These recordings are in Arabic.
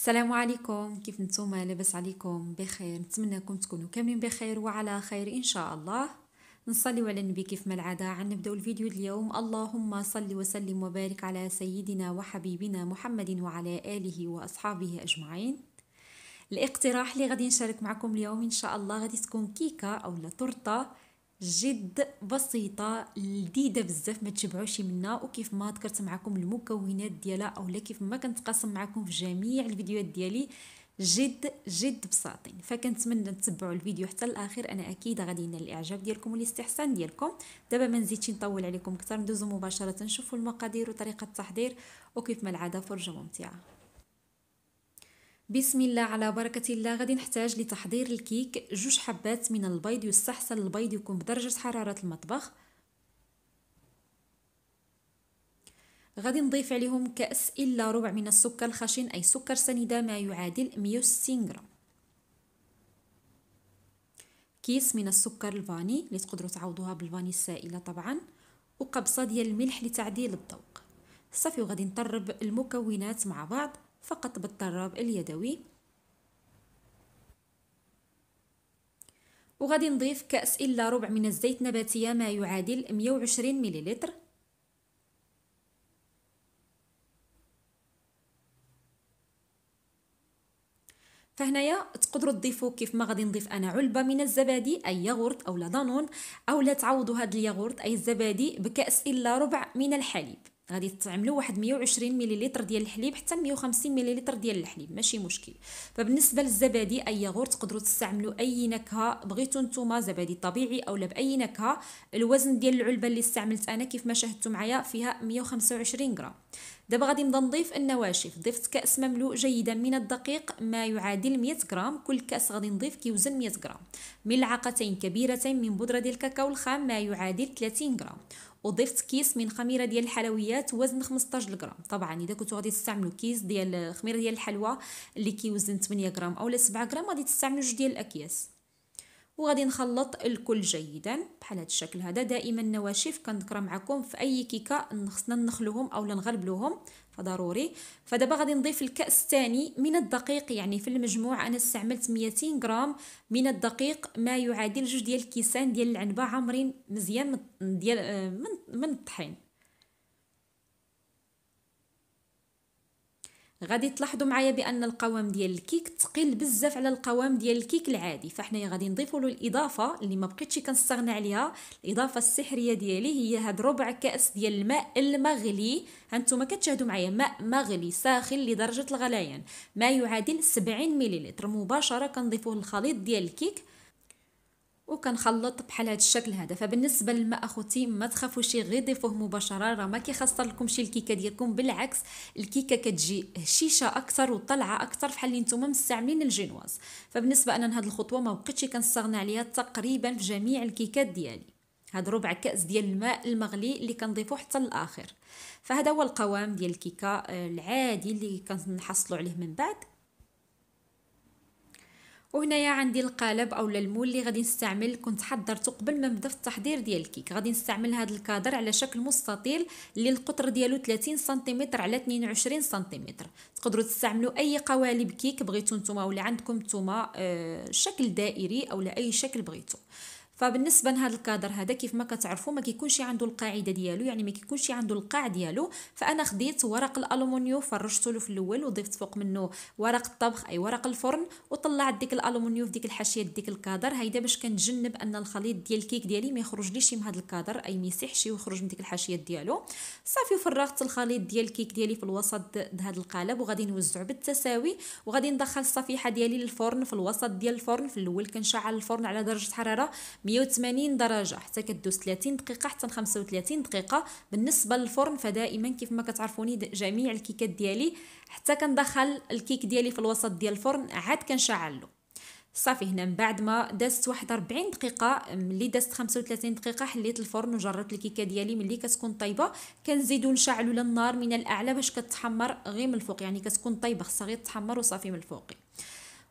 السلام عليكم كيف نتوما لاباس عليكم بخير نتمنىكم تكونوا كاملين بخير وعلى خير ان شاء الله نصلي على النبي كيف ما العاده نبدأ الفيديو اليوم اللهم صل وسلم وبارك على سيدنا وحبيبنا محمد وعلى اله واصحابه اجمعين الاقتراح اللي غادي نشارك معكم اليوم ان شاء الله غادي تكون كيكه او لا تورته جد بسيطه لذيذه بزاف ما تشبعوش منها وكيف ما ذكرت معكم المكونات ديالها اولا كيف ما كنتقاسم معكم في جميع الفيديوهات ديالي جد جد بساطين فكنتمنى تتبعوا الفيديو حتى الاخر انا اكيد غادي ينال الاعجاب ديالكم والاستحسان ديالكم دابا ما نزيدش نطول عليكم اكثر ندوزو مباشره نشوفوا المقادير وطريقه التحضير وكيف ما العاده فرجه ممتعه بسم الله على بركة الله غادي نحتاج لتحضير الكيك جوج حبات من البيض يستحسن البيض يكون بدرجة حرارة المطبخ غادي نضيف عليهم كأس إلا ربع من السكر الخشن أي سكر سنيدة ما يعادل 160 غرام كيس من السكر الفاني اللي تقدروا تعوضوها بالفاني السائلة طبعا وقبصة ديال الملح لتعديل الذوق صافي وغادي نطرب المكونات مع بعض فقط بالطراب اليدوي وغادي نضيف كأس إلا ربع من الزيت نباتية ما يعادل 120 مليلتر فهنايا تقدروا تضيفوا كيف ما غادي نضيف انا علبه من الزبادي اي ياغورت او لا دانون او لا تعوضوا هذا الياغورت اي الزبادي بكاس الا ربع من الحليب غادي تعملوا واحد 120 مليلتر ديال الحليب حتى 150 مليلتر ديال الحليب ماشي مشكل فبالنسبه للزبادي اي ياغور تقدروا تستعملوا اي نكهه بغيتو نتوما زبادي طبيعي اولا باي نكهه الوزن ديال العلبه اللي استعملت انا كيف ما شاهدتوا معايا فيها 125 غرام دابا غادي نبدا نضيف النواشف ضفت كاس مملوء جيدا من الدقيق ما يعادل 100 غرام كل كاس غادي نضيف كيوزن 100 غرام ملعقتين كبيرتين من بودره ديال الكاكاو الخام ما يعادل 30 غرام وضفت كيس من خميره ديال الحلويات وزن 15 غرام طبعا اذا كنتو غادي تستعملوا كيس ديال خميره ديال الحلوى اللي كيوزن 8 غرام اولا 7 غرام غادي تستعملوا جوج ديال الاكياس وغادي نخلط الكل جيدا بحال هذا الشكل هذا دائما النواشف كنذكر معكم في اي كيكه خصنا نخلوهم اولا نغلبلوهم فضروري فدابا غادي نضيف الكاس الثاني من الدقيق يعني في المجموع انا استعملت 200 غرام من الدقيق ما يعادل جوج ديال الكيسان ديال العنبه عامرين مزيان من ديال آه، من, من الطحين غادي تلاحظوا معايا بان القوام ديال الكيك تقل بزاف على القوام ديال الكيك العادي فحنايا غادي نضيفوا له الاضافه اللي ما بقيتش كنستغنى عليها الاضافه السحريه ديالي هي هاد ربع كاس ديال الماء المغلي هانتوما كتشاهدوا معايا ماء مغلي ساخن لدرجه الغليان ما يعادل 70 ملل مباشره كنضيفوه للخليط ديال الكيك وكنخلط بحال هذا الشكل هذا فبالنسبه للماء اخوتي ما تخافوش غير ضيفوه مباشره راه ما كيخسر لكم شي الكيكه ديالكم بالعكس الكيكه كتجي هشيشه اكثر وطلعه اكثر فحال اللي نتوما مستعملين الجينواز فبالنسبه انا هذه الخطوه ما بقيتش كنستغنى عليها تقريبا في جميع الكيكات ديالي هاد ربع كاس ديال الماء المغلي اللي كنضيفو حتى الاخر فهذا هو القوام ديال الكيكه آه، العادي اللي كنحصلوا عليه من بعد وهنايا عندي القالب اولا المول اللي غادي نستعمل كنت حضرته قبل ما نبدا في التحضير ديال الكيك غادي نستعمل هذا الكادر على شكل مستطيل اللي القطر ديالو 30 سنتيمتر على 22 سنتيمتر تقدروا تستعملوا اي قوالب كيك بغيتو نتوما ولا عندكم نتوما آه شكل دائري اولا اي شكل بغيتو فبالنسبه لهذا الكادر هذا كيف ما كتعرفوا ما كيكونش عنده القاعده ديالو يعني ما كيكونش عنده القاع ديالو فانا خديت ورق الالومنيو فرشته له في الاول وضفت فوق منه ورق الطبخ اي ورق الفرن وطلعت ديك الالومنيو في ديك الحاشيه ديك الكادر هيدا باش كنتجنب ان الخليط ديال الكيك ديالي ما يخرج ليش من هذا الكادر اي ما يسيحش ويخرج من ديك الحاشيه ديالو صافي وفرغت الخليط ديال الكيك ديالي في الوسط هذا القالب وغادي نوزعو بالتساوي وغادي ندخل الصفيحه ديالي للفرن في الوسط ديال الفرن في الاول كنشعل الفرن على درجه حراره 180 درجه حتى كدوز 30 دقيقه حتى 35 دقيقه بالنسبه للفرن فدائما كيف ما كتعرفوني جميع الكيكات ديالي حتى كندخل الكيك ديالي في الوسط ديال الفرن عاد كنشعلو صافي هنا من بعد ما دازت واحد 40 دقيقه ملي دازت 35 دقيقه حليت الفرن وجربت الكيكه ديالي ملي كتكون طايبه كنزيدو نشعلو للنار من الاعلى باش كتحمر غير من الفوق يعني كتكون طايبه خصها غير تحمر وصافي من الفوق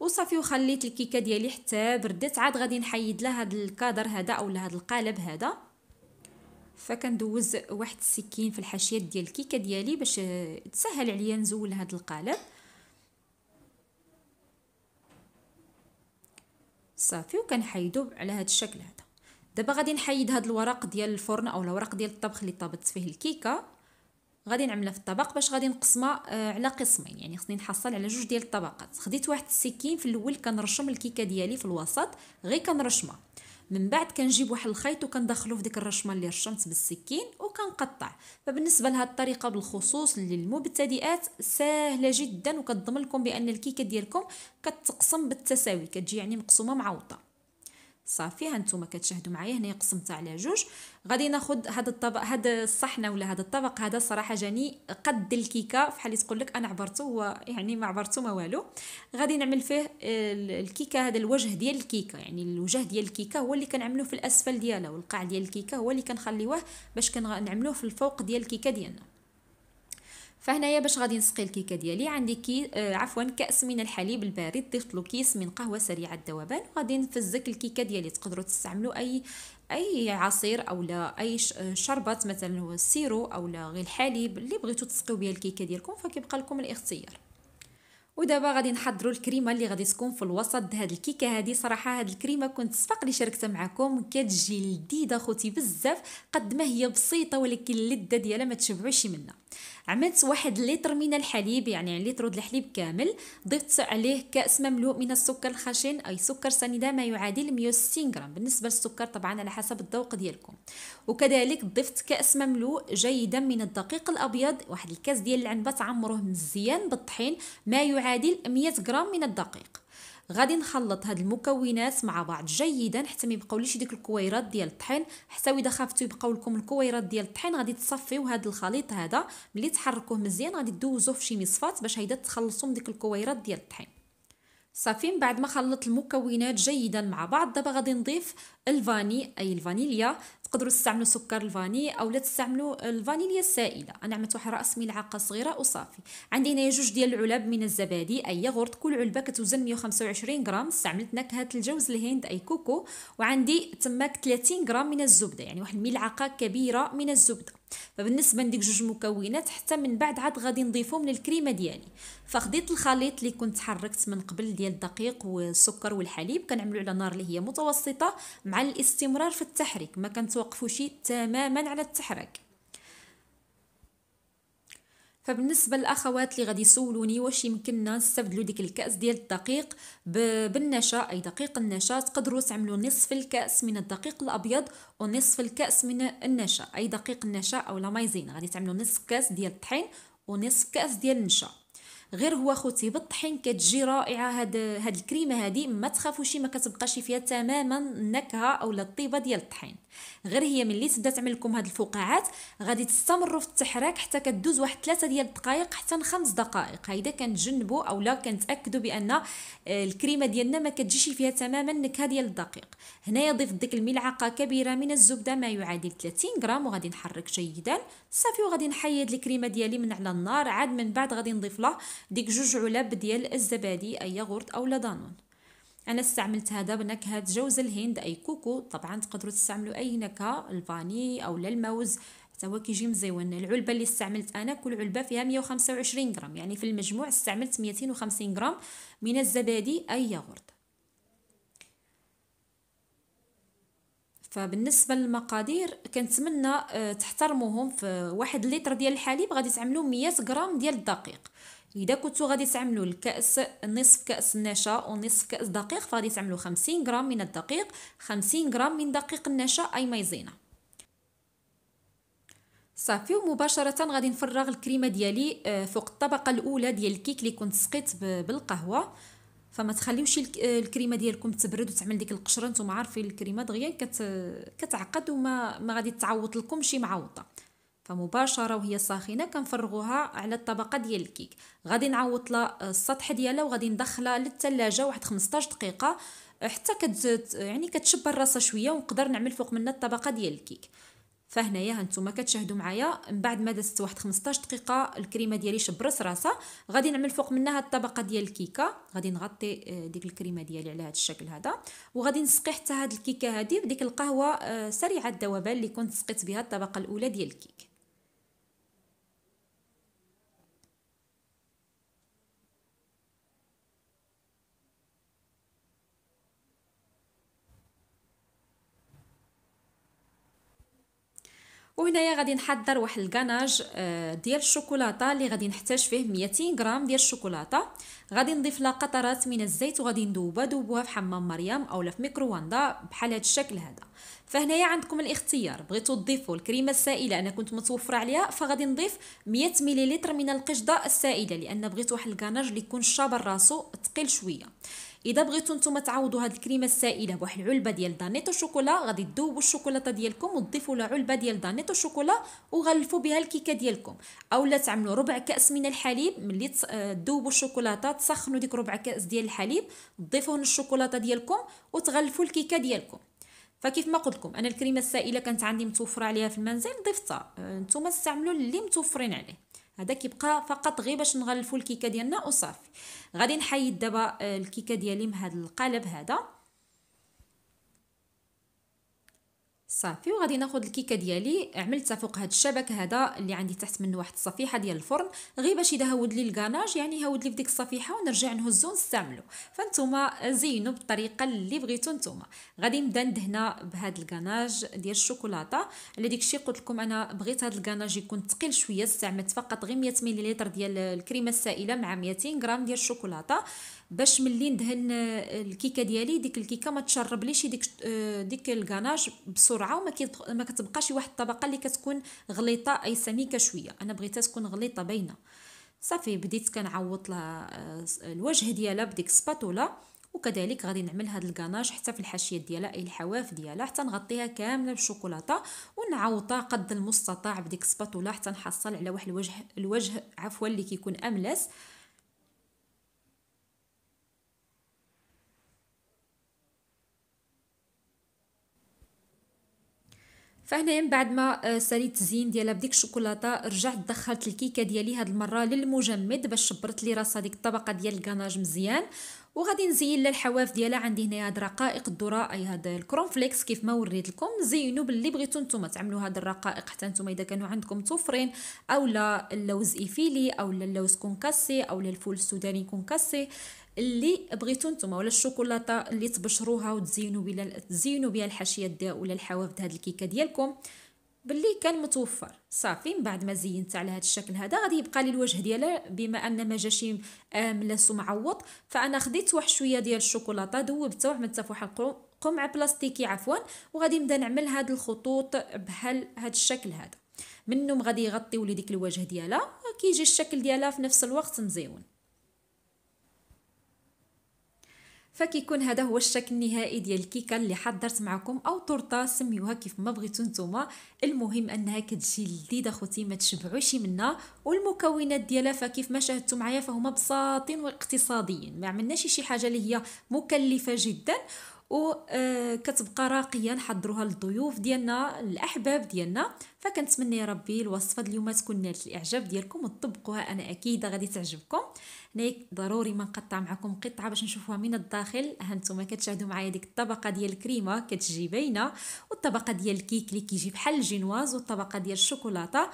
وصافي وخليت الكيكه ديالي حتى بردت عاد غادي نحيد لها هذا الكادر هذا اولا هذا القالب هذا فكندوز واحد السكين في الحاشيات ديال الكيكه ديالي باش تسهل عليا نزول هذا القالب صافي وكنحيدو على هذا الشكل هذا دابا غادي نحيد هذا الورق ديال الفرن اولا الورق ديال الطبخ اللي طابت فيه الكيكه غادي نعملها في الطبق باش غادي نقسمها آه، على قسمين يعني خصني نحصل على جوج ديال الطبقات خديت واحد السكين في الاول كنرشم الكيكه ديالي في الوسط غير كنرشمها من بعد كنجيب واحد الخيط وكندخلو في ديك الرشمه اللي رشمت بالسكين وكنقطع فبالنسبه لهاد الطريقه بالخصوص للمبتدئات ساهله جدا وكتضمن لكم بان الكيكه ديالكم كتقسم بالتساوي كتجي يعني مقسومه معوضه صافي ها نتوما كتشاهدوا معايا هنا قسمتها على جوج غادي ناخذ هذا الطبق هذا الصحنه ولا هذا الطبق هذا صراحه جاني قد الكيكه فحال تقول لك انا عبرته هو يعني ما عبرته ما والو غادي نعمل فيه الكيكه هذا الوجه ديال الكيكه يعني الوجه ديال الكيكه هو اللي كنعملوه في الاسفل ديالها والقاع ديال الكيكه هو اللي كنخليوه باش كنعملوه في الفوق ديال الكيكه ديالنا فهنايا باش غادي نسقي الكيكه ديالي عندي كي آه عفوا كاس من الحليب البارد ضفت له كيس من قهوه سريعه الذوبان وغادي نفزك الكيكه ديالي تقدروا تستعملوا اي اي عصير اولا اي آه، شربات مثلا هو السيرو اولا غير الحليب اللي بغيتو تسقيو بها الكيكه ديالكم فكيبقى لكم الاختيار ودابا غادي نحضروا الكريمه اللي غادي تكون في الوسط هاد الكيكه هذه صراحه هذه الكريمه كنت سبق لي شاركتها معكم كتجي لذيذه خوتي بزاف قد ما هي بسيطه ولكن اللذه ديالها ما تشبعوش منها عملت واحد لتر من الحليب يعني لتر الحليب كامل ضفت عليه كاس مملوء من السكر الخشن اي سكر سنيده ما يعادل 160 غرام بالنسبه للسكر طبعا على حسب الذوق ديالكم وكذلك ضفت كاس مملوء جيدا من الدقيق الابيض واحد الكاس ديال العنبه تعمروه مزيان بالطحين ما يعادل 100 غرام من الدقيق غادي نخلط هاد المكونات مع بعض جيدا حتى ما ليش ديك الكويرات ديال الطحين حتى اذا خافتو يبقاو لكم الكويرات ديال الطحين غادي تصفيو هاد الخليط هذا ملي تحركوه مزيان غادي دوزوه في شي باش هيدا تخلصو من ديك الكويرات ديال الطحين صافي من بعد ما خلطت المكونات جيدا مع بعض دابا غادي نضيف الفاني اي الفانيليا تقدروا تستعملوا سكر الفاني او لا تستعملوا الفانيليا السائله انا عملت واحد راس ملعقه صغيره وصافي عندي هنا جوج ديال العلب من الزبادي اي يغرت كل علبه كتوزن 125 غرام استعملت نكهه الجوز الهند اي كوكو وعندي تماك 30 غرام من الزبده يعني واحد الملعقه كبيره من الزبده فبالنسبه لديك جوج مكونات حتى من بعد عاد غادي نضيفهم للكريمه ديالي فخديت الخليط اللي كنت حركت من قبل ديال الدقيق والسكر والحليب كنعملو على نار اللي هي متوسطه مع الاستمرار في التحريك ما كنتوقفوش تماما على التحريك فبالنسبه للاخوات اللي غادي يسولوني واش يمكننا نستبدلوا ديك الكاس ديال الدقيق بالنشا اي دقيق النشا تقدروا تعملوا نصف الكاس من الدقيق الابيض ونصف الكاس من النشا اي دقيق النشا او لا مايزين غادي تعملوا نصف كاس ديال الطحين ونصف كاس ديال النشا غير هو خوتي بالطحين كتجي رائعه هاد هاد الكريمه هادي ما تخافوش ما كتبقاش فيها تماما النكهه او الطيبه ديال الطحين غير هي ملي تبدا تعمل لكم هاد الفقاعات غادي تستمروا في التحراك حتى كدوز واحد ثلاثة ديال الدقائق حتى لخمس دقائق هيدا كنتجنبوا اولا كنتاكدوا بان آه، الكريمه ديالنا ما كتجيش فيها تماما النكهه ديال الدقيق هنايا ضيف ديك الملعقه كبيره من الزبده ما يعادل 30 غرام وغادي نحرك جيدا صافي وغادي نحيد الكريمه ديالي من على النار عاد من بعد غادي نضيف له ديك جوج علب ديال الزبادي اي غورت اولا دانون انا استعملت هذا بنكهه جوز الهند اي كوكو طبعا تقدروا تستعملوا اي نكهه الفاني او الموز حتى هو كيجي مزيون العلبه اللي استعملت انا كل علبه فيها 125 غرام يعني في المجموع استعملت 250 غرام من الزبادي اي ياغورت فبالنسبه للمقادير كنتمنى آه، تحترموهم في واحد لتر ديال الحليب غادي تعملوا 100 غرام ديال الدقيق اذا كنتو غادي تعملوا الكاس نصف كاس النشا ونصف كاس دقيق فغادي تعملوا 50 غرام من الدقيق 50 غرام من دقيق النشا اي مايزينا صافي ومباشره غادي نفرغ الكريمه ديالي آه، فوق الطبقه الاولى ديال الكيك اللي كنت سقيت بالقهوه فما تخليوش آه، الكريمه ديالكم تبرد وتعمل ديك القشره نتوما عارفين الكريمه دغيا كت كتعقد وما ما غادي تعوط لكم شي معوطه فمباشره وهي ساخنه كنفرغوها على الطبقه ديال الكيك غادي نعوض لها آه، السطح ديالها وغادي ندخلها للثلاجه واحد 15 دقيقه حتى كت يعني كتشب الراسه شويه ونقدر نعمل فوق منها الطبقه ديال الكيك فهنايا هانتوما كتشاهدوا معايا من بعد ما دازت واحد 15 دقيقه الكريمه ديالي شبرس راسها غادي نعمل فوق منها الطبقه ديال الكيكه غادي نغطي آه، ديك الكريمه ديالي على هذا الشكل هذا وغادي نسقي حتى هاد الكيكه هذه بديك القهوه آه، سريعه الذوبان اللي كنت سقيت بها الطبقه الاولى ديال الكيك وهنايا غادي نحضر واحد الكناج آه، ديال الشوكولاته اللي غادي نحتاج فيه 200 غرام ديال الشوكولاته غادي نضيف لها قطرات من الزيت وغادي ندوبها دوبوها في حمام مريم اولا في ميكرواندا بحال هذا الشكل هذا فهنايا عندكم الاختيار بغيتو تضيفوا الكريمه السائله انا كنت متوفره عليها فغادي نضيف 100 مليلتر من القشده السائله لان بغيت واحد الكناج اللي يكون شابر راسو تقيل شويه اذا بغيتو نتوما تعوضوا هاد الكريمه السائله بواحد العلبه ديال دانيتو شوكولا غادي تذوبوا الشوكولاته ديالكم وتضيفوا لها علبه ديال دانيتو شوكولا وغلفوا بها الكيكه ديالكم اولا تعملوا ربع كاس من الحليب ملي تذوبوا آه، الشوكولاته تسخنوا ديك ربع كاس ديال الحليب تضيفوه للشوكولاته ديالكم وتغلفوا الكيكه ديالكم فكيف ما قلت لكم انا الكريمه السائله كانت عندي متوفره عليها في المنزل ضفتها آه، نتوما استعملوا اللي متوفرين عليه هذا كيبقى فقط غير باش نغلفوا الكيكه ديالنا وصافي غادي نحيد دابا آه، الكيكه ديالي من هذا القالب هذا صافي وغادي ناخذ الكيكه ديالي عملتها فوق هذا الشبك هذا اللي عندي تحت منه واحد الصفيحه ديال الفرن غير باش يدهود لي الكاناج يعني يهود لي فديك الصفيحه ونرجع نهزو نستعملو فانتوما زينوا بالطريقه اللي بغيتو نتوما غادي نبدا ندهنا بهاد الكاناج ديال الشوكولاته على ديك الشيء قلت لكم انا بغيت هذا الكاناج يكون ثقيل شويه استعملت فقط غير 100 ملل ديال الكريمه السائله مع 200 غرام ديال الشوكولاته باش ملي ندهن آه، الكيكه ديالي ديك الكيكه ما ليش ديك آه، ديك الكاناج بسرعه وما ما كتبقاش واحد الطبقه اللي كتكون غليطه اي سميكه شويه انا بغيتها تكون غليطه باينه صافي بديت كنعوض لها آه، الوجه ديالها بديك سباتولا وكذلك غادي نعمل هذا الكاناج حتى في الحاشيه ديالها اي الحواف ديالها حتى نغطيها كامله بالشوكولاته ونعوطها قد المستطاع بديك سباتولا حتى نحصل على واحد الوجه الوجه عفوا اللي كيكون املس فهنا من بعد ما آه، ساليت الزين ديالها بديك الشوكولاته رجعت دخلت الكيكه ديالي هاد المره للمجمد باش شبرت لي راسها ديك الطبقه ديال الكناج مزيان وغادي نزين الحواف ديالها عندي هنا هاد رقائق الذره اي هاد الكرون فليكس كيف ما وريت لكم زينوا باللي بغيتو نتوما تعملوا هاد الرقائق حتى نتوما اذا كانوا عندكم متوفرين اولا اللوز ايفيلي اولا اللوز كونكاسي اولا الفول السوداني كونكاسي اللي بغيتو نتوما ولا الشوكولاته اللي تبشروها وتزينوا بها تزينوا بها الحاشيه ديال ولا الحواف هاد الكيكه ديالكم باللي كان متوفر صافي من بعد ما زينت على هذا الشكل هذا غادي يبقى لي الوجه ديالها بما ان ما جاش ملس ومعوض فانا خديت واحد شويه ديال الشوكولاته ذوبتها وعملتها في واحد قمع بلاستيكي عفوا وغادي نبدا نعمل هاد الخطوط بهال هاد الشكل هذا منهم غادي يغطي لي ديك الوجه ديالها كيجي الشكل ديالها في نفس الوقت مزيون فكيكون هذا هو الشكل النهائي ديال الكيكه اللي حضرت معكم او طورطه سميوها كيف ما بغيتو نتوما المهم انها كتجي لذيذه خوتي ما تشبعوش منها والمكونات ديالها فكيف ما شاهدتوا معايا فهما بساطين واقتصاديين ما عملناش شي حاجه اللي هي مكلفه جدا وكتبقى آه، راقيه نحضروها للضيوف ديالنا الاحباب ديالنا فكنتمنى يا ربي الوصفه اليوم تكون نالت الاعجاب ديالكم وتطبقوها انا اكيده غادي تعجبكم نيك ضروري ما نقطع معكم قطعه باش نشوفوها من الداخل ها انتم كتشاهدوا معايا ديك الطبقه ديال الكريمه كتجي باينه والطبقه ديال الكيك اللي كيجي بحال الجينواز والطبقه ديال الشوكولاته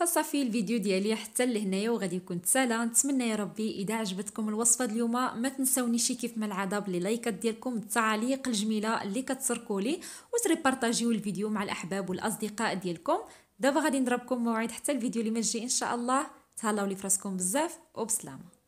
فصافي الفيديو ديالي حتى لهنايا وغادي يكون تسالا نتمنى يا ربي اذا عجبتكم الوصفه اليوم ما تنساونيش كيف ما العاده بلي لايكات ديالكم التعاليق الجميله اللي كتسركوا لي وتريبارطاجيو الفيديو مع الاحباب والاصدقاء ديالكم دابا غادي نضربكم موعد حتى الفيديو اللي ما ان شاء الله تهلاو لي فراسكم بزاف وبسلامه